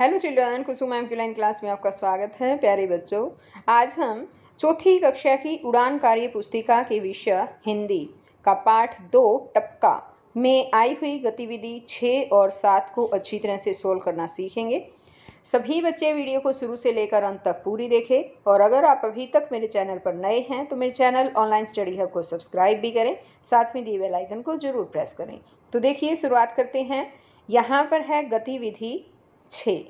hello children Kusum एम क्यूलाइन class में आपका स्वागत है प्यारे बच्चों आज हम चौथी कक्षा की उड़ान कार्य पुस्तिका के विषय हिंदी का पाठ दो टपका में आई हुई गतिविधि छः और सात को अच्छी तरह से सोल्व करना सीखेंगे सभी बच्चे वीडियो को शुरू से लेकर अंत तक पूरी देखें और अगर आप अभी तक मेरे चैनल पर नए हैं तो मेरे चैनल ऑनलाइन स्टडी हब को सब्सक्राइब भी करें साथ में दिए बेल आइकन को जरूर प्रेस करें तो देखिए शुरुआत करते हैं यहाँ पर है गतिविधि छः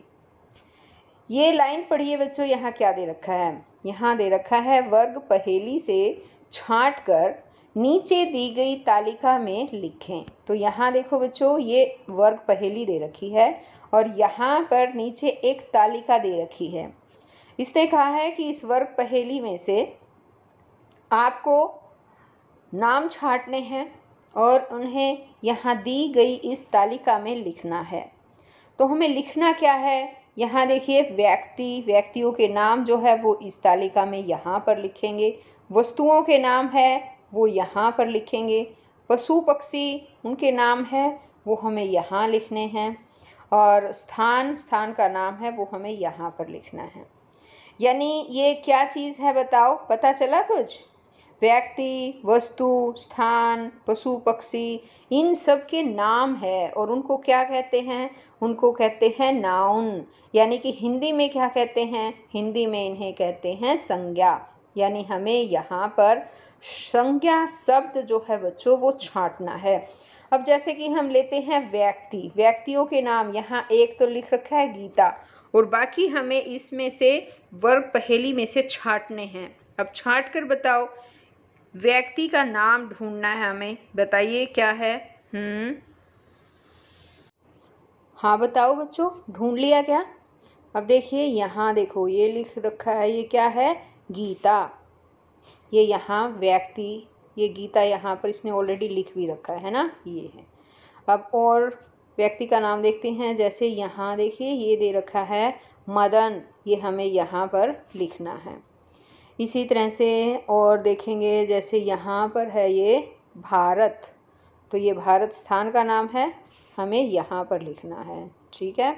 ये लाइन पढ़िए बच्चों यहाँ क्या दे रखा है यहाँ दे रखा है वर्ग पहेली से छाँट कर नीचे दी गई तालिका में लिखें तो यहाँ देखो बच्चों ये वर्ग पहेली दे रखी है और यहाँ पर नीचे एक तालिका दे रखी है इसने कहा है कि इस वर्ग पहेली में से आपको नाम छाँटने हैं और उन्हें यहाँ दी गई इस तालिका में लिखना है तो हमें लिखना क्या है यहाँ देखिए व्यक्ति व्यक्तियों के नाम जो है वो इस तालिका में यहाँ पर लिखेंगे वस्तुओं के नाम है वो यहाँ पर लिखेंगे पशु पक्षी उनके नाम है वो हमें यहाँ लिखने हैं और स्थान स्थान का नाम है वो हमें यहाँ पर लिखना है यानी ये क्या चीज़ है बताओ पता चला कुछ व्यक्ति वस्तु स्थान पशु पक्षी इन सब के नाम है और उनको क्या कहते हैं उनको कहते हैं नाउन यानी कि हिंदी में क्या कहते हैं हिंदी में इन्हें कहते हैं संज्ञा यानी हमें यहाँ पर संज्ञा शब्द जो है बच्चों वो छांटना है अब जैसे कि हम लेते हैं व्यक्ति व्यक्तियों के नाम यहाँ एक तो लिख रखा है गीता और बाकी हमें इसमें से वर्ग पहेली में से छाटने हैं अब छाट कर बताओ व्यक्ति का नाम ढूंढना है हमें बताइए क्या है हम्म हाँ बताओ बच्चों ढूंढ लिया क्या अब देखिए यहाँ देखो ये लिख रखा है ये क्या है गीता ये यहाँ व्यक्ति ये गीता यहाँ पर इसने ऑलरेडी लिख भी रखा है ना ये है अब और व्यक्ति का नाम देखते हैं जैसे यहाँ देखिए ये दे रखा है मदन ये हमें यहाँ पर लिखना है इसी तरह से और देखेंगे जैसे यहाँ पर है ये भारत तो ये भारत स्थान का नाम है हमें यहाँ पर लिखना है ठीक है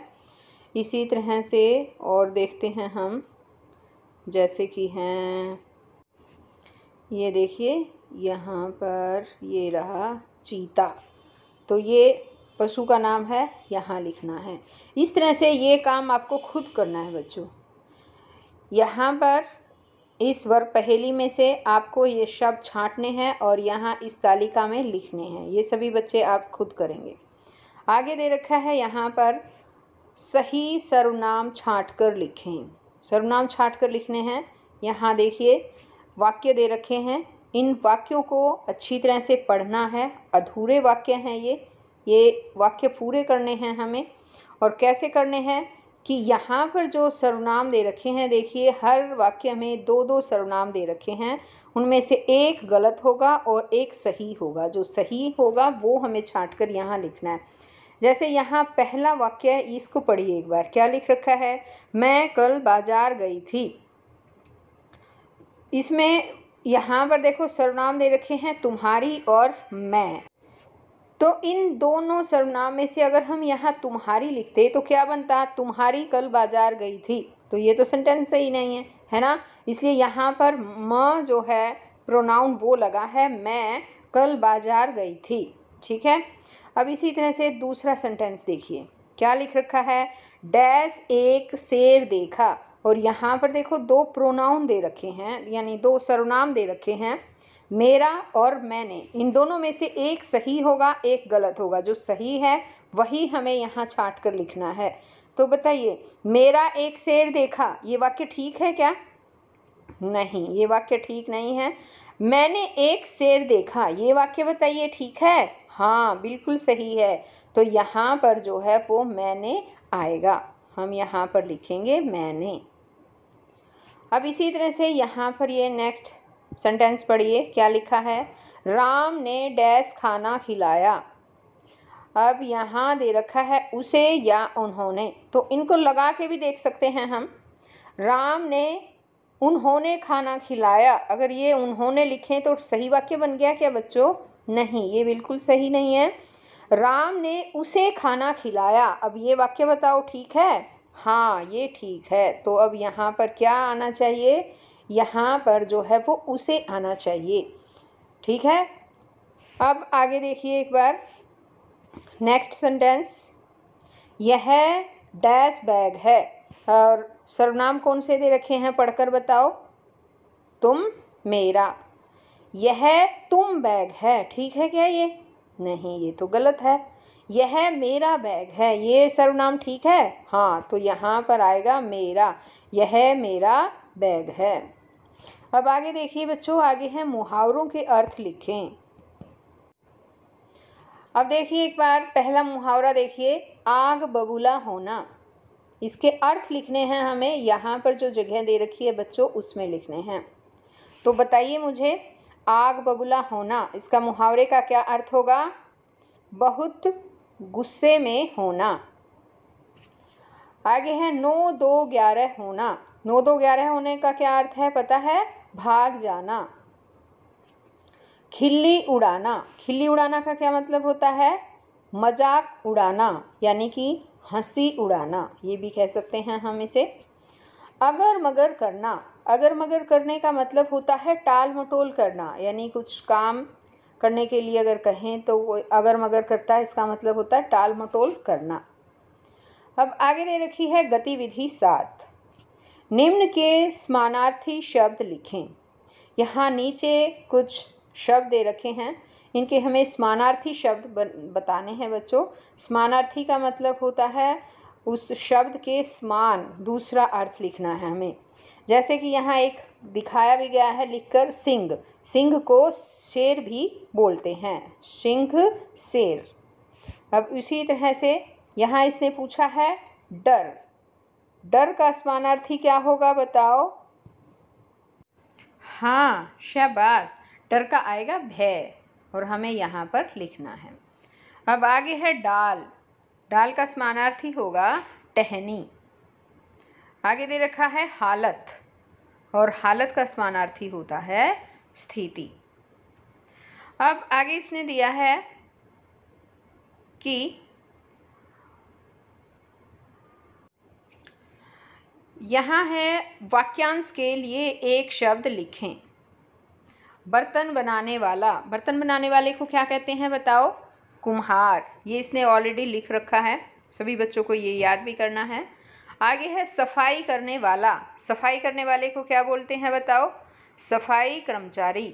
इसी तरह से और देखते हैं हम जैसे कि हैं ये देखिए यहाँ पर ये रहा चीता तो ये पशु का नाम है यहाँ लिखना है इस तरह से ये काम आपको खुद करना है बच्चों यहाँ पर इस वर्ग पहेली में से आपको ये शब्द छांटने हैं और यहाँ इस तालिका में लिखने हैं ये सभी बच्चे आप खुद करेंगे आगे दे रखा है यहाँ पर सही सर्वनाम छाँट कर लिखें सर्वनाम छाँट कर लिखने हैं यहाँ देखिए वाक्य दे रखे हैं इन वाक्यों को अच्छी तरह से पढ़ना है अधूरे वाक्य हैं ये ये वाक्य पूरे करने हैं हमें और कैसे करने हैं कि यहाँ पर जो सर्वनाम दे रखे हैं देखिए हर वाक्य में दो दो सर्वनाम दे रखे हैं उनमें से एक गलत होगा और एक सही होगा जो सही होगा वो हमें छाँट कर यहाँ लिखना है जैसे यहाँ पहला वाक्य है इसको पढ़िए एक बार क्या लिख रखा है मैं कल बाज़ार गई थी इसमें यहाँ पर देखो सर्वनाम दे रखे हैं तुम्हारी और मैं तो इन दोनों सर्वनाम में से अगर हम यहाँ तुम्हारी लिखते तो क्या बनता तुम्हारी कल बाजार गई थी तो ये तो सेंटेंस सही नहीं है है ना इसलिए यहाँ पर म जो है प्रोनाउन वो लगा है मैं कल बाजार गई थी ठीक है अब इसी तरह से दूसरा सेंटेंस देखिए क्या लिख रखा है डैश एक शेर देखा और यहाँ पर देखो दो प्रोनाउन दे रखे हैं यानी दो सर्वनाम दे रखे हैं मेरा और मैंने इन दोनों में से एक सही होगा एक गलत होगा जो सही है वही हमें यहाँ छाट कर लिखना है तो बताइए मेरा एक शेर देखा ये वाक्य ठीक है क्या नहीं ये वाक्य ठीक नहीं है मैंने एक शेर देखा ये वाक्य बताइए ठीक है हाँ बिल्कुल सही है तो यहाँ पर जो है वो मैंने आएगा हम यहाँ पर लिखेंगे मैंने अब इसी तरह से यहाँ पर ये नेक्स्ट सेंटेंस पढ़िए क्या लिखा है राम ने डैश खाना खिलाया अब यहाँ दे रखा है उसे या उन्होंने तो इनको लगा के भी देख सकते हैं हम राम ने उन्होंने खाना खिलाया अगर ये उन्होंने लिखें तो सही वाक्य बन गया क्या बच्चों नहीं ये बिल्कुल सही नहीं है राम ने उसे खाना खिलाया अब ये वाक्य बताओ ठीक है हाँ ये ठीक है तो अब यहाँ पर क्या आना चाहिए यहाँ पर जो है वो उसे आना चाहिए ठीक है अब आगे देखिए एक बार नेक्स्ट सेंटेंस यह डैश बैग है और सर्वनाम कौन से दे रखे हैं पढ़कर बताओ तुम मेरा यह तुम बैग है ठीक है क्या ये नहीं ये तो गलत है यह मेरा बैग है ये सर्वनाम ठीक है हाँ तो यहाँ पर आएगा मेरा यह मेरा बैग है अब आगे देखिए बच्चों आगे हैं मुहावरों के अर्थ लिखें अब देखिए एक बार पहला मुहावरा देखिए आग बबूला होना इसके अर्थ लिखने हैं हमें यहाँ पर जो जगह दे रखी है बच्चों उसमें लिखने हैं तो बताइए मुझे आग बबूला होना इसका मुहावरे का क्या अर्थ होगा बहुत गुस्से में होना आगे है नौ दो ग्यारह होना नौ दो ग्यारह होने का क्या अर्थ है पता है भाग जाना खिल्ली उड़ाना खिल्ली उड़ाना का क्या मतलब होता है मजाक उड़ाना यानी कि हंसी उड़ाना ये भी कह सकते हैं हम इसे अगर मगर करना अगर मगर करने का मतलब होता है टाल मटोल करना यानी कुछ काम करने के लिए अगर कहें तो वो अगर मगर करता है इसका मतलब होता है टाल मटोल करना अब आगे दे रखी है गतिविधि साथ निम्न के समानार्थी शब्द लिखें यहाँ नीचे कुछ शब्द दे रखे हैं इनके हमें समानार्थी शब्द बताने हैं बच्चों समानार्थी का मतलब होता है उस शब्द के समान दूसरा अर्थ लिखना है हमें जैसे कि यहाँ एक दिखाया भी गया है लिखकर सिंह सिंह को शेर भी बोलते हैं सिंह शेर अब इसी तरह से यहाँ इसने पूछा है डर डर का समानार्थी क्या होगा बताओ हाँ शाबाश डर का आएगा भय और हमें यहाँ पर लिखना है अब आगे है डाल डाल का समानार्थी होगा टहनी आगे दे रखा है हालत और हालत का समानार्थी होता है स्थिति अब आगे इसने दिया है कि यहाँ है वाक्यांश के लिए एक शब्द लिखें बर्तन बनाने वाला बर्तन बनाने वाले को क्या कहते हैं बताओ कुम्हार ये इसने ऑलरेडी लिख रखा है सभी बच्चों को ये याद भी करना है आगे है सफाई करने वाला सफाई करने वाले को क्या बोलते हैं बताओ सफाई कर्मचारी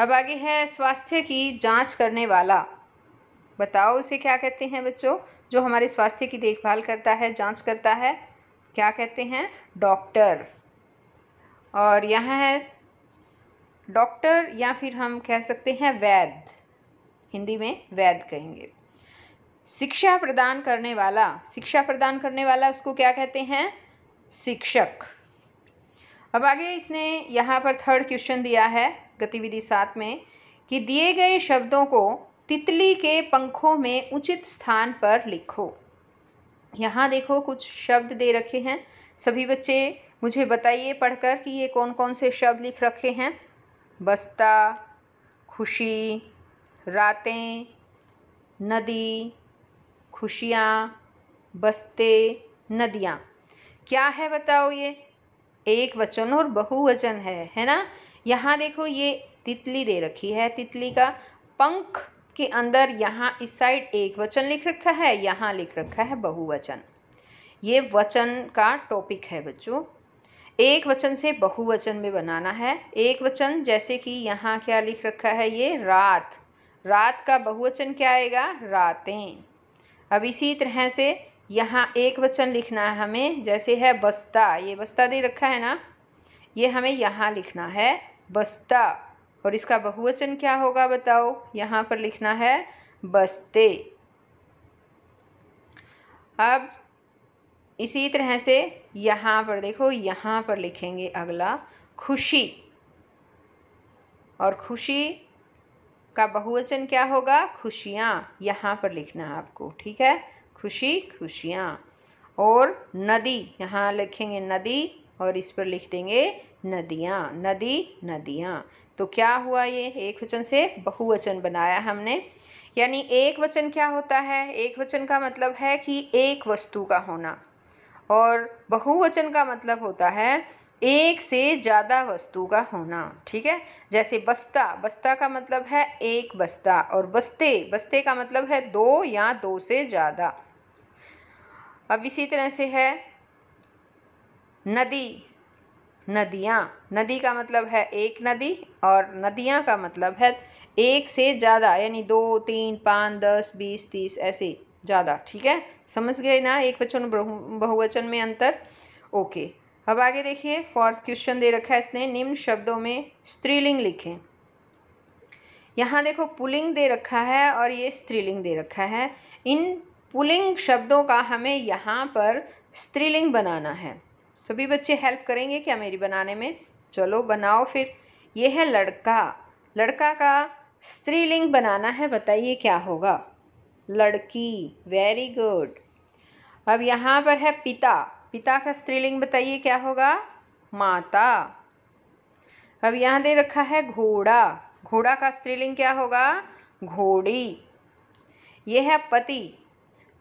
अब आगे है स्वास्थ्य की जांच करने वाला बताओ उसे क्या कहते हैं बच्चों जो हमारे स्वास्थ्य की देखभाल करता है जांच करता है क्या कहते हैं डॉक्टर और यहाँ है डॉक्टर या फिर हम कह सकते हैं वैद्य हिंदी में वैद्य कहेंगे शिक्षा प्रदान करने वाला शिक्षा प्रदान करने वाला उसको क्या कहते हैं शिक्षक अब आगे इसने यहाँ पर थर्ड क्वेश्चन दिया है गतिविधि सात में कि दिए गए शब्दों को तितली के पंखों में उचित स्थान पर लिखो यहाँ देखो कुछ शब्द दे रखे हैं सभी बच्चे मुझे बताइए पढ़कर कि ये कौन कौन से शब्द लिख रखे हैं बस्ता खुशी रातें नदी खुशियाँ बस्ते नदियाँ क्या है बताओ ये एक वचन और बहुवचन है है ना यहाँ देखो ये तितली दे रखी है तितली का पंख के अंदर यहाँ इस साइड एक वचन लिख रखा है यहाँ लिख रखा है बहुवचन ये वचन का टॉपिक है बच्चों एक वचन से बहुवचन में बनाना है एक वचन जैसे कि यहाँ क्या लिख रखा है ये रात रात का बहुवचन क्या आएगा रातें अब इसी तरह से यहाँ एक वचन लिखना है हमें जैसे है बस्ता ये बस्ता दे रखा है ना ये हमें यहाँ लिखना है बस्ता और इसका बहुवचन क्या होगा बताओ यहाँ पर लिखना है बसते अब इसी तरह से यहाँ पर देखो यहाँ पर लिखेंगे अगला खुशी और खुशी का बहुवचन क्या होगा खुशियाँ यहाँ पर लिखना है आपको ठीक है खुशी खुशियाँ और नदी यहाँ लिखेंगे नदी और इस पर लिख देंगे नदियाँ नदी नदियाँ तो क्या हुआ ये एक वचन से बहुवचन बनाया हमने यानी एक वचन क्या होता है एक वचन का मतलब है कि एक वस्तु का होना और बहुवचन का मतलब होता है एक से ज़्यादा वस्तु का होना ठीक है जैसे बस्ता बस्ता का मतलब है एक बस्ता और बस्ते बस्ते का मतलब है दो या दो से ज़्यादा अब इसी तरह से है नदी नदियाँ नदी का मतलब है एक नदी और नदियाँ का मतलब है एक से ज़्यादा यानी दो तीन पाँच दस बीस तीस ऐसे ज़्यादा ठीक है समझ गए ना एक वचन बहुवचन में अंतर ओके अब आगे देखिए फोर्थ क्वेश्चन दे रखा है इसने निम्न शब्दों में स्त्रीलिंग लिखें यहाँ देखो पुलिंग दे रखा है और ये स्त्रीलिंग दे रखा है इन पुलिंग शब्दों का हमें यहाँ पर स्त्रीलिंग बनाना है सभी बच्चे हेल्प करेंगे क्या मेरी बनाने में चलो बनाओ फिर ये है लड़का लड़का का स्त्रीलिंग बनाना है बताइए क्या होगा लड़की वेरी गुड अब यहाँ पर है पिता पिता का स्त्रीलिंग बताइए क्या होगा माता अब यहाँ दे रखा है घोड़ा घोड़ा का स्त्रीलिंग क्या होगा घोड़ी यह है पति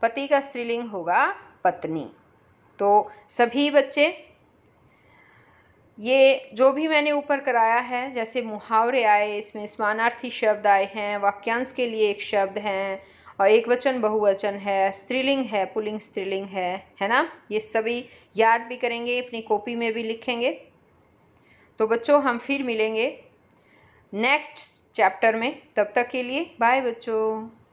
पति का स्त्रीलिंग होगा पत्नी तो सभी बच्चे ये जो भी मैंने ऊपर कराया है जैसे मुहावरे आए इसमें समानार्थी शब्द आए हैं वाक्यांश के लिए एक शब्द हैं और एक वचन बहुवचन है स्त्रीलिंग है पुलिंग स्त्रीलिंग है है ना ये सभी याद भी करेंगे अपनी कॉपी में भी लिखेंगे तो बच्चों हम फिर मिलेंगे नेक्स्ट चैप्टर में तब तक के लिए बाय बच्चों